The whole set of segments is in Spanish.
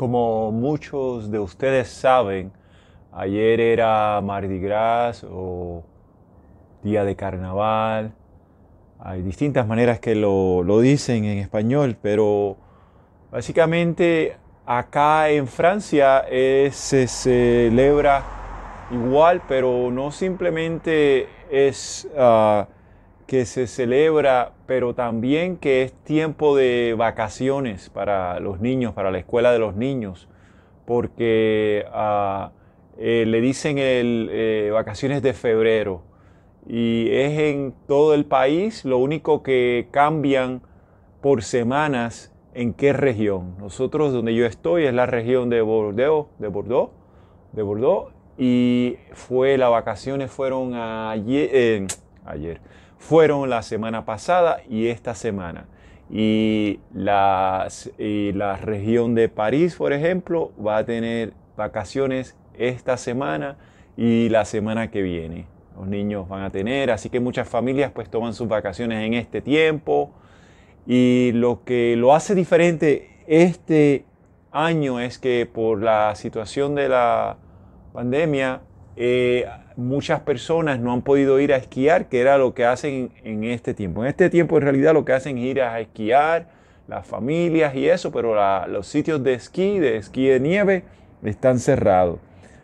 Como muchos de ustedes saben, ayer era Mardi Gras o Día de Carnaval. Hay distintas maneras que lo, dicen en español, pero básicamente acá en Francia eh, se celebra igual, pero no simplemente es... Ah, que se celebra, pero también que es tiempo de vacaciones para los niños, para la escuela de los niños, porque ah, eh, le dicen el, eh, vacaciones de febrero y es en todo el país, lo único que cambian por semanas en qué región. Nosotros donde yo estoy es la región de Bordeaux, de Bordeaux, de Bordeaux y fue las vacaciones fueron ayer eh, fueron la semana pasada y esta semana. Y la, la región de París, por ejemplo, va a tener vacaciones esta semana y la semana que viene. Los niños van a tener, así que muchas familias pues toman sus vacaciones en este tiempo. Y lo que lo hace diferente este año es que por la situación de la pandemia eh, muchas personas no han podido ir a esquiar, que era lo que hacen en este tiempo. En este tiempo en realidad lo que hacen es ir a esquiar, las familias y eso, pero los sitios de esquí, de esquí de nieve, están cerrados.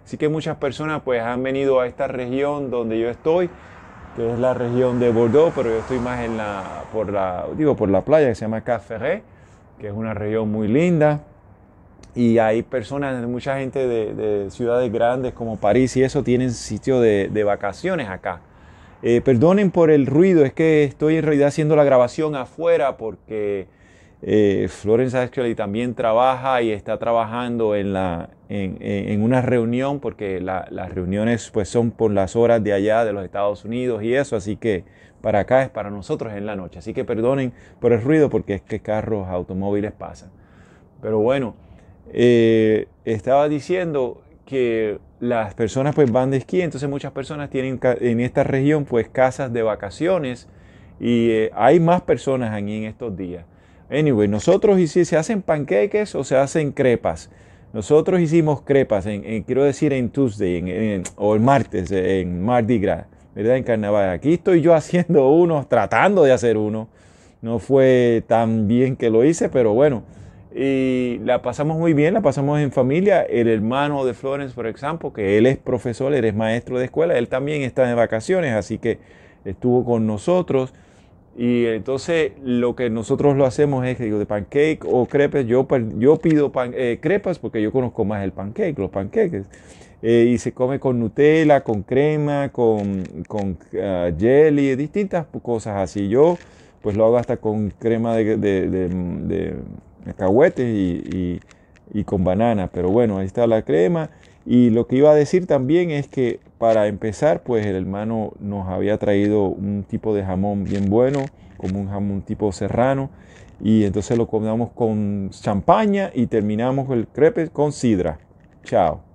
Así que muchas personas pues han venido a esta región donde yo estoy, que es la región de Bordeaux, pero yo estoy más en la, por la, digo, por la playa que se llama Café, que es una región muy linda y hay personas, mucha gente de, ciudades grandes como París y eso tienen sitio de, vacaciones acá. Eh, perdonen por el ruido, es que estoy en realidad haciendo la grabación afuera porque eh, Florence Ashley también trabaja y está trabajando en, una reunión porque las reuniones pues, son por las horas de allá de los Estados Unidos y eso, así que para acá es para nosotros en la noche. Así que perdonen por el ruido porque es que carros, automóviles pasan. Pero bueno. Eh, estaba diciendo que las personas pues van de esquí, entonces muchas personas tienen en esta región pues casas de vacaciones y eh, hay más personas aquí en estos días. Anyway, nosotros hicimos, se hacen panqueques o se hacen crepas. Nosotros hicimos crepas, en, quiero decir en Tuesday en, o el martes, en Mardi Gras, ¿verdad? En carnaval. Aquí estoy yo haciendo uno, tratando de hacer uno. No fue tan bien que lo hice, pero bueno y la pasamos muy bien, la pasamos en familia. El hermano de Florence, por ejemplo, que él es profesor, él es maestro de escuela, él también está de vacaciones, así que estuvo con nosotros. Y entonces lo que nosotros lo hacemos es digo, de pancake o crepes, yo, yo pido eh, crepas porque yo conozco más el pancake, los pancakes eh, y se come con Nutella, con crema, con, con ah, jelly, distintas cosas así. Yo pues lo hago hasta con crema de cacahuetes y, con banana. Pero bueno, ahí está la crema. Y lo que iba a decir también es que para empezar, pues el hermano nos había traído un tipo de jamón bien bueno, como un jamón tipo serrano. Y entonces lo comíamos con champaña y terminamos el crepe con sidra. Chao.